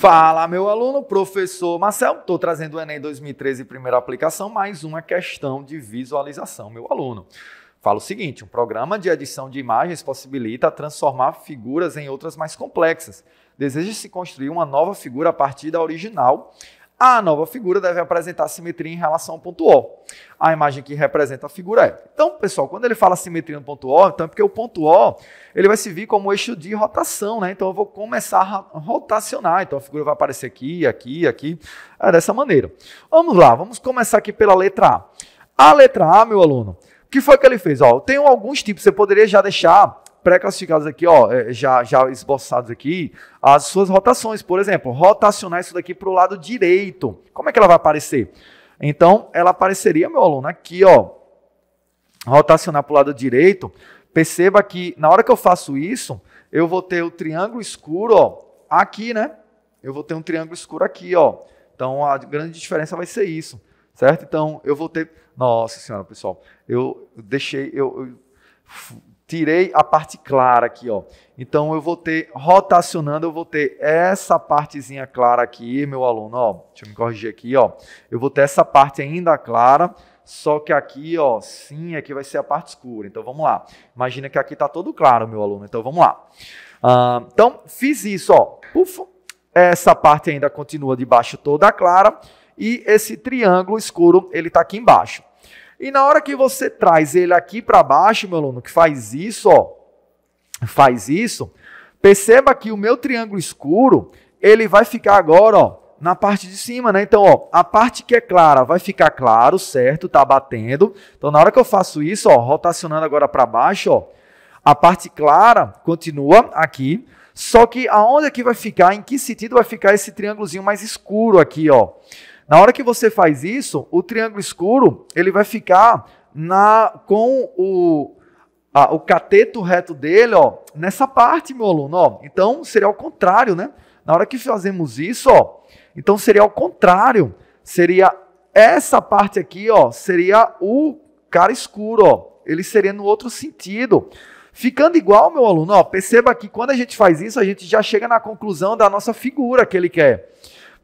Fala, meu aluno, professor Marcel. Estou trazendo o Enem 2013, primeira aplicação, mais uma questão de visualização, meu aluno. Fala o seguinte: um programa de edição de imagens possibilita transformar figuras em outras mais complexas. Deseja-se construir uma nova figura a partir da original a nova figura deve apresentar simetria em relação ao ponto O. A imagem que representa a figura é. Então, pessoal, quando ele fala simetria no ponto O, então é porque o ponto O ele vai vir como eixo de rotação, né? Então eu vou começar a rotacionar. Então a figura vai aparecer aqui, aqui, aqui, é dessa maneira. Vamos lá, vamos começar aqui pela letra A. A letra A, meu aluno, o que foi que ele fez? Ó, tem alguns tipos, você poderia já deixar pré classificados aqui, ó, é, já, já esboçados aqui, as suas rotações. Por exemplo, rotacionar isso daqui para o lado direito. Como é que ela vai aparecer? Então, ela apareceria, meu aluno, aqui, ó. Rotacionar para o lado direito. Perceba que na hora que eu faço isso, eu vou ter o triângulo escuro, ó, aqui, né? Eu vou ter um triângulo escuro aqui, ó. Então, a grande diferença vai ser isso, certo? Então, eu vou ter... Nossa Senhora, pessoal, eu deixei... eu, eu tirei a parte clara aqui, ó. Então eu vou ter, rotacionando, eu vou ter essa partezinha clara aqui, meu aluno, ó. Deixa eu me corrigir aqui, ó. Eu vou ter essa parte ainda clara, só que aqui, ó, sim, aqui vai ser a parte escura. Então vamos lá. Imagina que aqui tá todo claro, meu aluno. Então vamos lá. Ah, então fiz isso, ó. Puf, essa parte ainda continua de baixo toda clara e esse triângulo escuro, ele tá aqui embaixo. E na hora que você traz ele aqui para baixo, meu aluno, que faz isso, ó, faz isso, perceba que o meu triângulo escuro, ele vai ficar agora, ó, na parte de cima, né? Então, ó, a parte que é clara vai ficar claro, certo? Tá batendo. Então, na hora que eu faço isso, ó, rotacionando agora para baixo, ó, a parte clara continua aqui. Só que aonde aqui é vai ficar? Em que sentido vai ficar esse triângulozinho mais escuro aqui, ó? Na hora que você faz isso, o triângulo escuro ele vai ficar na com o, a, o cateto reto dele, ó, nessa parte, meu aluno. Ó. Então seria o contrário, né? Na hora que fazemos isso, ó, então seria o contrário. Seria essa parte aqui, ó, seria o cara escuro, ó. Ele seria no outro sentido. Ficando igual, meu aluno, ó, perceba que quando a gente faz isso, a gente já chega na conclusão da nossa figura que ele quer.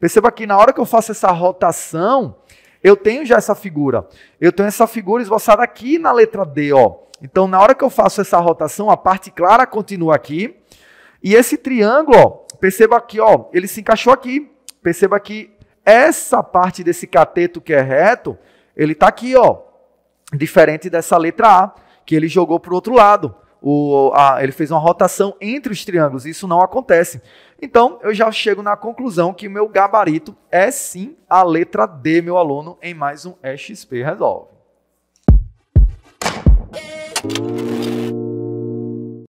Perceba que na hora que eu faço essa rotação, eu tenho já essa figura. Eu tenho essa figura esboçada aqui na letra D, ó. Então, na hora que eu faço essa rotação, a parte clara continua aqui. E esse triângulo, ó, perceba aqui, ó, ele se encaixou aqui. Perceba que essa parte desse cateto que é reto, ele está aqui, ó, diferente dessa letra A, que ele jogou para o outro lado o, a, ele fez uma rotação entre os triângulos. Isso não acontece. Então, eu já chego na conclusão que meu gabarito é sim a letra D, meu aluno, em mais um XP Resolve.